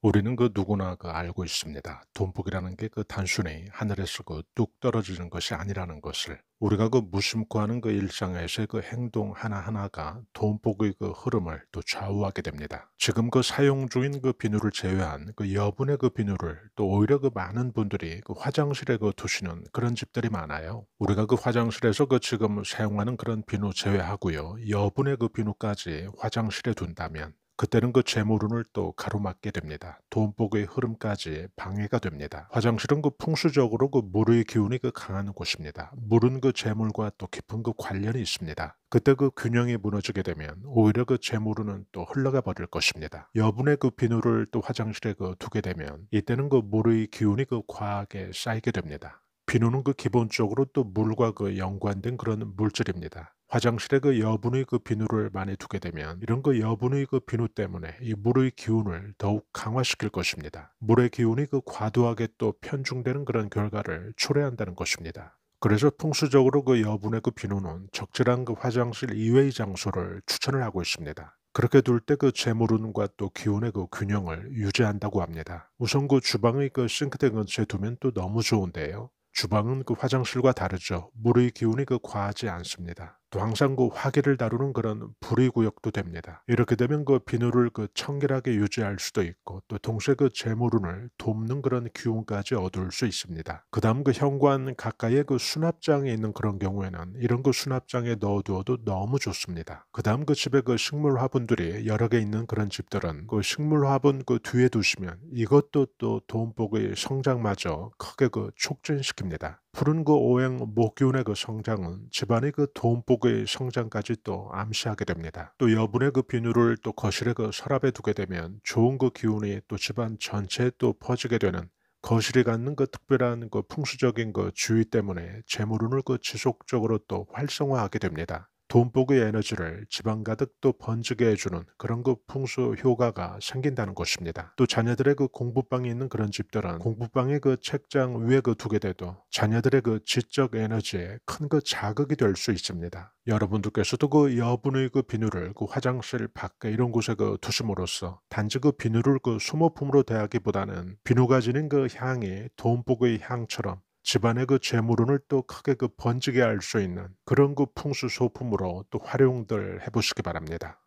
우리는 그 누구나 그 알고 있습니다. 돈복이라는 게 그 단순히 하늘에서 그 뚝 떨어지는 것이 아니라는 것을 우리가 그 무심코 하는 그 일상에서의 그 행동 하나하나가 돈복의 그 흐름을 또 좌우하게 됩니다. 지금 그 사용 중인 그 비누를 제외한 그 여분의 그 비누를 또 오히려 그 많은 분들이 그 화장실에 그 두시는 그런 집들이 많아요. 우리가 그 화장실에서 그 지금 사용하는 그런 비누 제외하고요. 여분의 그 비누까지 화장실에 둔다면 그때는 그 재물운을 또 가로막게 됩니다. 돈복의 흐름까지 방해가 됩니다. 화장실은 그 풍수적으로 그 물의 기운이 그 강한 곳입니다. 물은 그 재물과 또 깊은 그 관련이 있습니다. 그때 그 균형이 무너지게 되면 오히려 그 재물운은 또 흘러가 버릴 것입니다. 여분의 그 비누를 또 화장실에 그 두게 되면 이때는 그 물의 기운이 그 과하게 쌓이게 됩니다. 비누는 그 기본적으로 또 물과 그 연관된 그런 물질입니다. 화장실에 그 여분의 그 비누를 많이 두게 되면 이런 그 여분의 그 비누 때문에 이 물의 기운을 더욱 강화시킬 것입니다. 물의 기운이 그 과도하게 또 편중되는 그런 결과를 초래한다는 것입니다. 그래서 풍수적으로 그 여분의 그 비누는 적절한 그 화장실 이외의 장소를 추천을 하고 있습니다. 그렇게 둘 때 그 재물운과 또 기운의 그 균형을 유지한다고 합니다. 우선 그 주방의 그 싱크대 근처에 두면 또 너무 좋은데요. 주방은 그 화장실과 다르죠. 물의 기운이 그 과하지 않습니다. 또산구화계를 다루는 그런 불의 구역도 됩니다. 이렇게 되면 그 비누를 그 청결하게 유지할 수도 있고 또 동시에 그 재물운을 돕는 그런 기운까지 얻을 수 있습니다. 그다음 그 현관 가까이에 그 수납장에 있는 그런 경우에는 이런 그 수납장에 넣어두어도 너무 좋습니다. 그다음 그 집에 그 식물 화분들이 여러 개 있는 그런 집들은 그 식물 화분 그 뒤에 두시면 이것도 또 돈복의 성장마저 크게 그 촉진시킵니다. 푸른 그 오행 목기운의 그 성장은 집안의 그 돈복의 성장까지 또 암시하게 됩니다. 또 여분의 그 비누를 또 거실의 그 서랍에 두게 되면 좋은 그 기운이 또 집안 전체에 또 퍼지게 되는 거실이 갖는 그 특별한 그 풍수적인 그 주의 때문에 재물운을 그 지속적으로 또 활성화하게 됩니다. 돈복의 에너지를 지방 가득 또 번지게 해주는 그런 그 풍수 효과가 생긴다는 것입니다. 또 자녀들의 그 공부방에 있는 그런 집들은 공부방의 그 책장 위에 그 두게 돼도 자녀들의 그 지적 에너지에 큰 그 자극이 될 수 있습니다. 여러분들께서도 그 여분의 그 비누를 그 화장실 밖에 이런 곳에 그 두심으로써 단지 그 비누를 그 소모품으로 대하기보다는 비누가 지닌 그 향이 돈복의 향처럼 집안의 그 재물운을 또 크게 그 번지게 할 수 있는 그런 그 풍수 소품으로 또 활용들 해보시기 바랍니다.